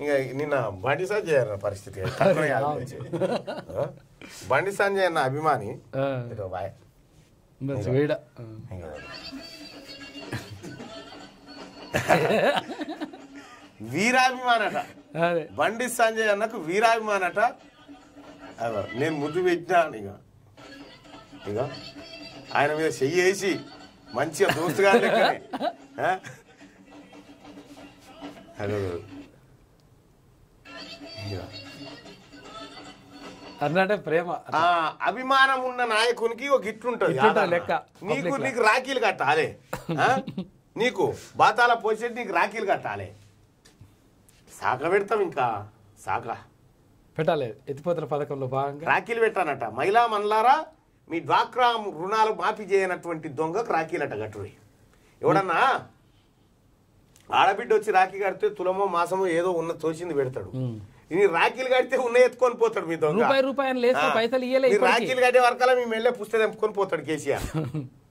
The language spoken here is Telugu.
ఇంకా నిన్న బండి సంజయ్ అన్న పరిస్థితి బండి సంజయ్ అన్న అభిమాని వీరాభిమానట బండి సంజయ్ అన్నకు వీరాభిమానట నేను ముద్దు పెట్టినాను ఇక ఇక ఆయన మీద చెయ్యి వేసి మంచిగా దోస్తుగా అదే అన్నట్టే ప్రేమ అభిమానం ఉన్న నాయకునికి ఒక ఉంటుంది లెక్క నీకు నీకు రాఖీలు కట్టాలి నీకు బాతాల పోసేది నీకు రాఖీలు కట్టాలి సాక పెడతాం ఇంకా సాక పెట్టాలి ఎత్తిపోతల పథకంలో భాగంగా రాఖీలు పెట్టానట మహిళా మనలారా మీ డ్వాక్రా రుణాలు మాఫీ చేయనటువంటి దొంగకు అట్ట గట్టు ఎవడన్నా ఆడబిడ్డ వచ్చి రాఖీ కడితే తులమో మాసమో ఏదో ఉన్న తోచింది పెడతాడు ఇది రాఖీలు కడితే ఉన్న ఎత్తుకొని పోతాడు మీ దొంగ రూపాయలు పైసలు రాఖీలు కట్టే వరకాల మీ మెల్లే పుస్తకం ఎంపుకొని పోతాడు కేసీఆర్